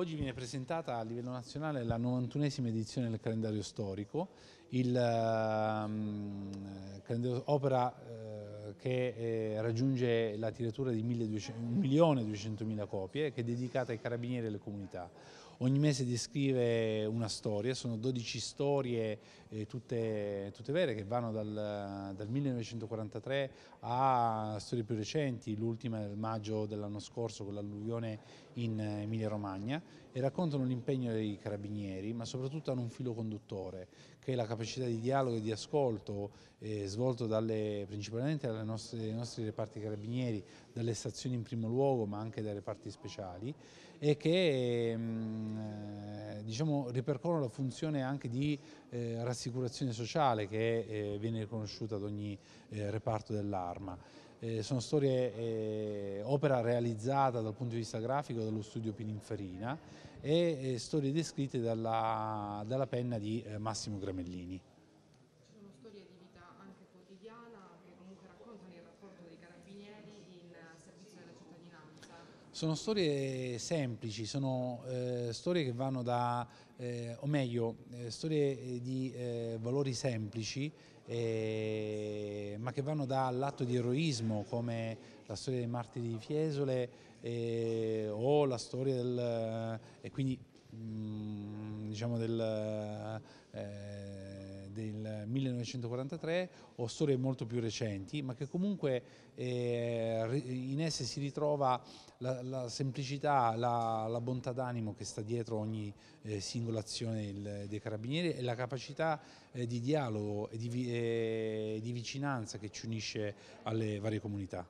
Oggi viene presentata a livello nazionale la 91esima edizione del calendario storico, il um, calendario, opera eh, che eh, raggiunge la tiratura di 1.200.000 copie, che è dedicata ai carabinieri e alle comunità ogni mese di scrivere una storia, sono 12 storie eh, tutte, tutte, vere che vanno dal, dal, 1943 a storie più recenti, l'ultima del maggio dell'anno scorso con l'alluvione in Emilia Romagna e raccontano l'impegno dei carabinieri ma soprattutto hanno un filo conduttore che è la capacità di dialogo e di ascolto eh, svolto dalle, principalmente dai nostri reparti carabinieri, dalle stazioni in primo luogo ma anche dai reparti speciali e che mh, mm, Ehm, eh, diciamo, ripercorrono la funzione anche di eh, rassicurazione sociale che eh, viene riconosciuta ad ogni eh, reparto dell'arma. Eh, sono storie, eh, opera realizzata dal punto di vista grafico dallo studio Pininfarina e storie descritte dalla, dalla penna di Massimo Gramellini. Sono storie semplici, sono eh, storie che vanno da, eh, o meglio, eh, storie eh, di eh, valori semplici, eh, ma che vanno dall'atto di eroismo, come la storia dei martiri di Fiesole o la storia del... e quindi, mh, mm, diciamo del del 1943 o storie molto più recenti, ma che comunque eh, in esse si ritrova la, la semplicità, la, la bontà d'animo che sta dietro ogni eh, singola azione del, dei carabinieri e la capacità eh, di dialogo e di, eh, di vicinanza che ci unisce alle varie comunità.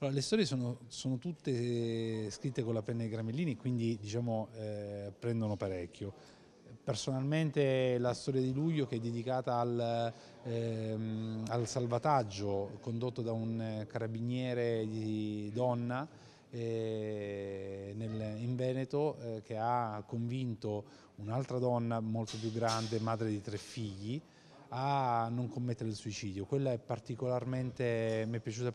Allora, le storie sono, sono, tutte scritte con la penna dei Gramellini, quindi diciamo, eh, prendono parecchio. Personalmente la storia di luglio che è dedicata al, ehm, al salvataggio condotto da un carabiniere di donna eh, nel, in Veneto eh, che ha convinto un'altra donna molto più grande, madre di tre figli, a non commettere il suicidio. Quella è particolarmente, mi è piaciuta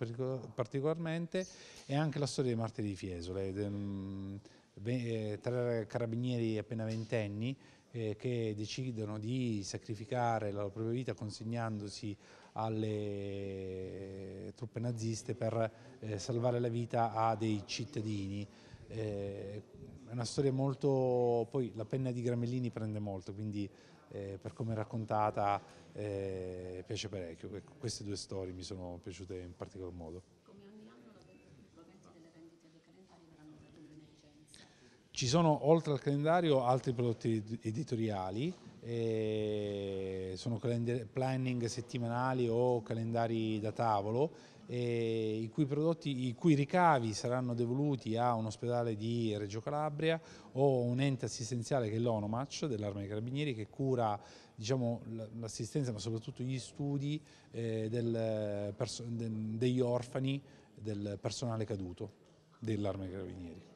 particolarmente e anche la storia di Marte di Fiesole, ehm, eh, tre carabinieri appena ventenni eh, che decidono di sacrificare la propria vita consegnandosi alle eh, truppe naziste per eh, salvare la vita a dei cittadini eh, è una storia molto, poi la penna di Gramellini prende molto, quindi eh, per come è raccontata eh, piace parecchio. Queste due storie mi sono piaciute in particolar modo. Come ogni i proventi delle vendite dei calendari verranno per beneficenza? Ci sono, oltre al calendario, altri prodotti editoriali, eh, sono planning settimanali o calendari da tavolo i cui, prodotti, i cui ricavi saranno devoluti a un ospedale di Reggio Calabria o un ente assistenziale che è l'ONOMAC dell'Arma dei Carabinieri che cura diciamo, l'assistenza ma soprattutto gli studi eh, del, degli orfani del personale caduto dell'Arma dei Carabinieri.